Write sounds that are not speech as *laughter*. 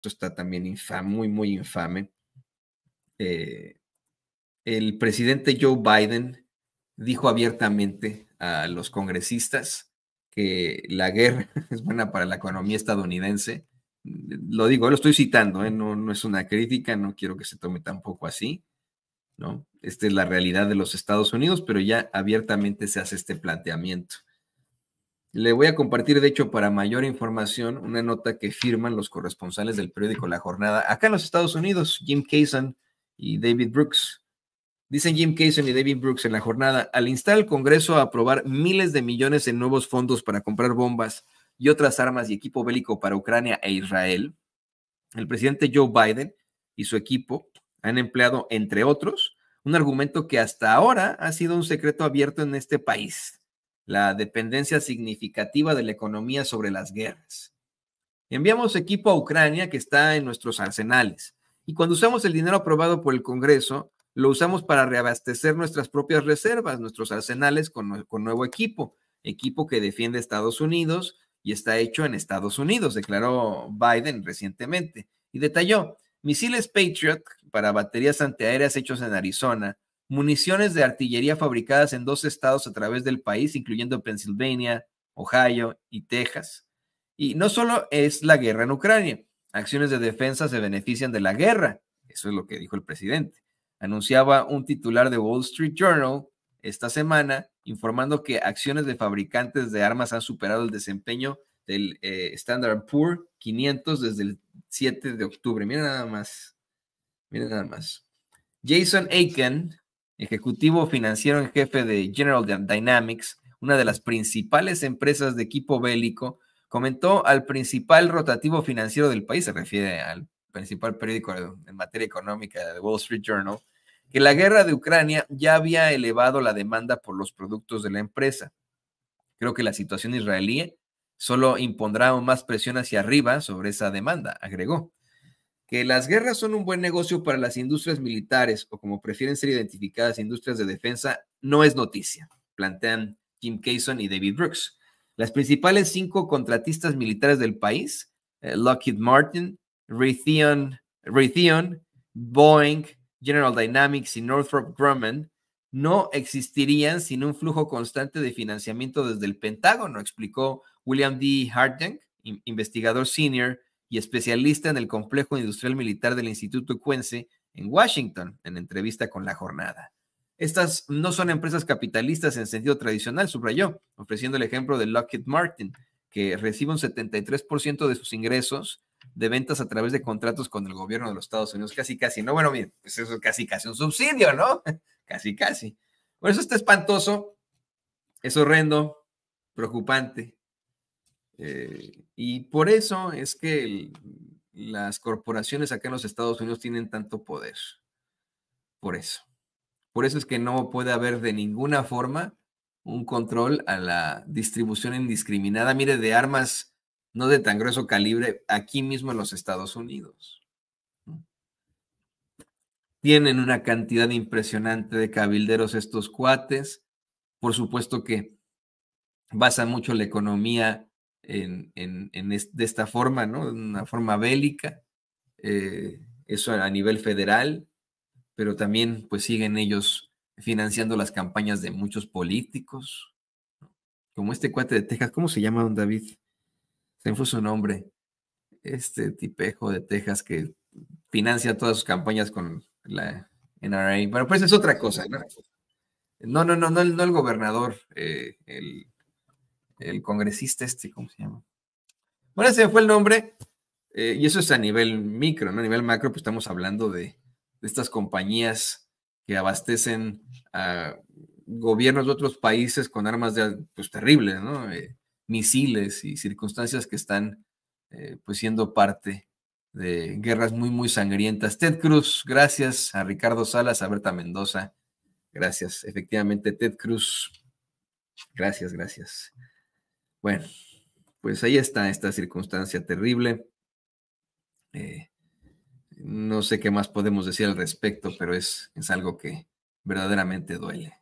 esto está también infame, muy, muy infame. Eh, el presidente Joe Biden dijo abiertamente a los congresistas que la guerra *laughs* es buena para la economía estadounidense. Lo digo, lo estoy citando, ¿eh? no, es una crítica, no quiero que se tome tampoco así. ¿no? Esta es la realidad de los Estados Unidos, pero ya abiertamente se hace este planteamiento. Le voy a compartir, de hecho, para mayor información, una nota que firman los corresponsales del periódico La Jornada acá en los Estados Unidos, Jim Kaysen y David Brooks. Dicen Jim Kaysen y David Brooks en la jornada, al instar al Congreso a aprobar miles de millones en nuevos fondos para comprar bombas y otras armas y equipo bélico para Ucrania e Israel, el presidente Joe Biden y su equipo han empleado, entre otros, un argumento que hasta ahora ha sido un secreto abierto en este país, la dependencia significativa de la economía sobre las guerras. Enviamos equipo a Ucrania que está en nuestros arsenales. Y cuando usamos el dinero aprobado por el Congreso, lo usamos para reabastecer nuestras propias reservas, nuestros arsenales con, nuevo equipo, equipo que defiende Estados Unidos y está hecho en Estados Unidos, declaró Biden recientemente. Y detalló, misiles Patriot para baterías antiaéreas hechos en Arizona, municiones de artillería fabricadas en dos estados a través del país, incluyendo Pensilvania, Ohio y Texas. Y no solo es la guerra en Ucrania, acciones de defensa se benefician de la guerra, eso es lo que dijo el presidente. Anunciaba un titular de Wall Street Journal esta semana informando que acciones de fabricantes de armas han superado el desempeño del eh, Standard Poor 500 desde el 7 de octubre. Miren nada más. Miren nada más. Jason Aiken, ejecutivo financiero en jefe de General Dynamics, una de las principales empresas de equipo bélico, comentó al principal rotativo financiero del país, se refiere al principal periódico en materia económica, de Wall Street Journal, que la guerra de Ucrania ya había elevado la demanda por los productos de la empresa. Creo que la situación israelí solo impondrá más presión hacia arriba sobre esa demanda, agregó que las guerras son un buen negocio para las industrias militares o como prefieren ser identificadas industrias de defensa, no es noticia, plantean Kim Cason y David Brooks. Las principales cinco contratistas militares del país, eh, Lockheed Martin, Raytheon, Boeing, General Dynamics y Northrop Grumman, no existirían sin un flujo constante de financiamiento desde el Pentágono, explicó William D. Hartung, investigador senior y especialista en el complejo industrial militar del Instituto Cuense en Washington, en entrevista con La Jornada. Estas no son empresas capitalistas en sentido tradicional, subrayó, ofreciendo el ejemplo de Lockheed Martin, que recibe un 73% de sus ingresos de ventas a través de contratos con el gobierno de los Estados Unidos, casi casi, ¿no? Bueno, bien, pues eso es casi casi un subsidio, ¿no? *laughs* casi casi. Por eso está espantoso, es horrendo, preocupante, eh, y por eso es que las corporaciones acá en los Estados Unidos tienen tanto poder. Por eso. Por eso es que no puede haber de ninguna forma un control a la distribución indiscriminada, mire, de armas no de tan grueso calibre aquí mismo en los Estados Unidos. Tienen una cantidad impresionante de cabilderos estos cuates. Por supuesto que basan mucho la economía en, de esta forma, ¿no? Una forma bélica, eh, eso a nivel federal, pero también pues siguen ellos financiando las campañas de muchos políticos, como este cuate de Texas, ¿cómo se llama don David? Se me fue su nombre, este tipejo de Texas que financia todas sus campañas con la NRA, pero pues es otra cosa, ¿no? No, no, no, no, el, gobernador, eh, el, el congresista este, ¿cómo se llama? Bueno, ese fue el nombre, eh, y eso es a nivel micro, ¿no? A nivel macro, pues estamos hablando de, estas compañías que abastecen a gobiernos de otros países con armas de, pues, terribles, ¿no? Eh, misiles y circunstancias que están eh, pues siendo parte de guerras muy, muy sangrientas. Ted Cruz, gracias a Ricardo Salas, a Berta Mendoza, gracias. Efectivamente, Ted Cruz, gracias, gracias. Bueno, pues ahí está esta circunstancia terrible. Eh, no sé qué más podemos decir al respecto, pero es, es algo que verdaderamente duele.